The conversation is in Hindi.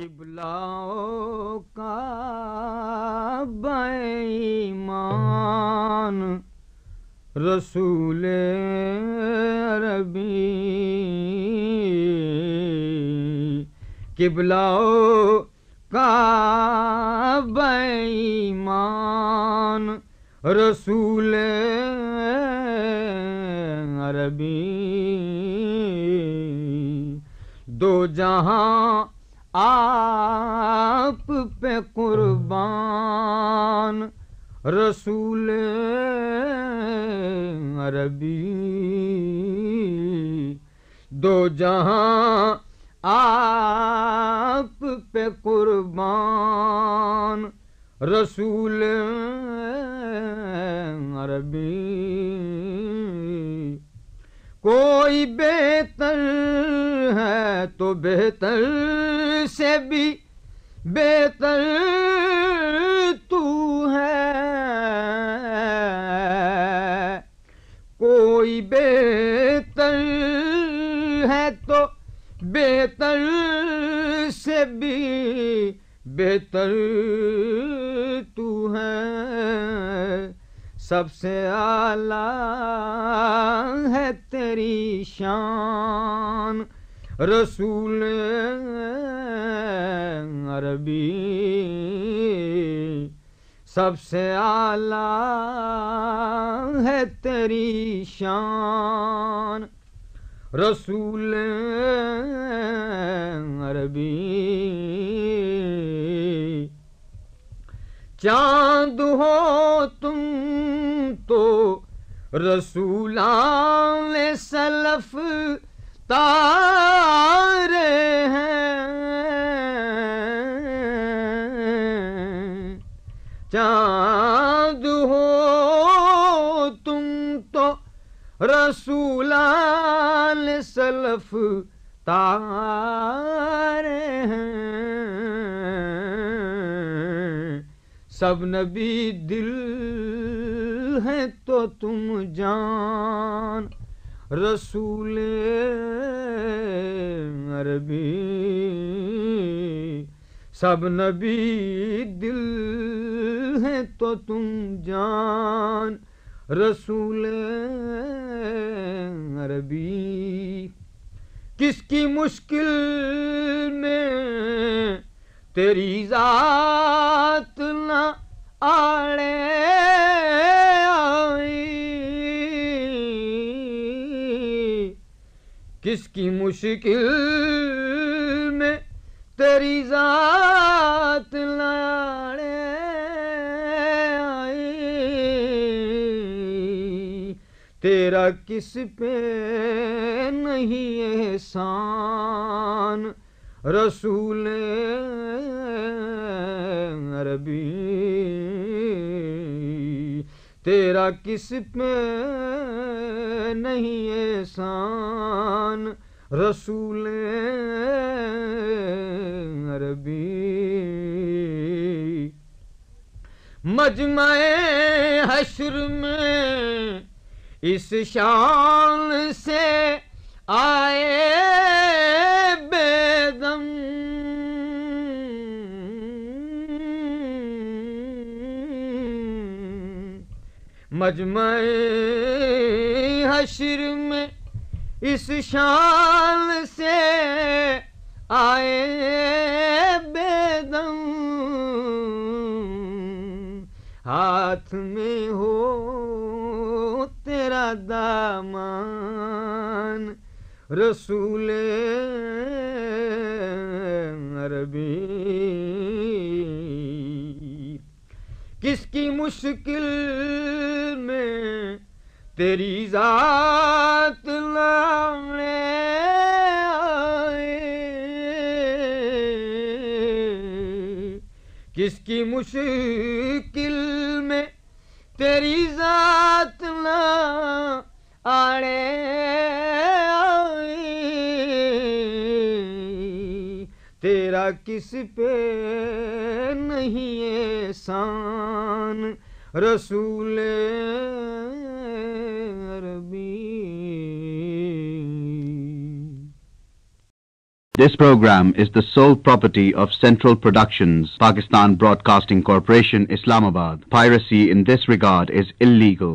किबलाओ का मान रसूल अरबी किबलाओ का बेईमान रसूल अरबी दो जहां आप पे कुर्बान रसूल अरबी दो जहां आप पे कुर्बान रसूल अरबी कोई बेहतर है तो बेहतर से भी बेहतर तू है कोई बेहतर है तो बेहतर से भी बेहतर तू है सबसे आला है तेरी शान रसूल अरबी सबसे आला है तेरी शान रसूल अरबी चांद हो तुम तो रसूलान सलफ तार हैं चांद हो तुम तो रसूलान सलफ तार हैं सब नबी दिल है तो तुम जान रसूल अरबी सब नबी दिल है तो तुम जान रसूल अरबी किसकी मुश्किल में तेरी जात ना आड़े किसकी मुश्किल में तेरी जात लाड़े आई तेरा किस पे नहीं एहसान रसूल अरबी तेरा किस पे नहीं एहसान रसूल अरबी मजमाए हश्र में इस शान से आए मजमय हशर में इस शान से आए बेदम हाथ में हो तेरा दामान रसूल अरबी किसकी मुश्किल में तेरी जात लाने आए किसकी मुश्किल में तेरी जात ना मेरा किस पे नहीं एहसान रसूल This program is the sole property of Central Productions, Pakistan Broadcasting Corporation, Islamabad. Piracy in this regard is illegal.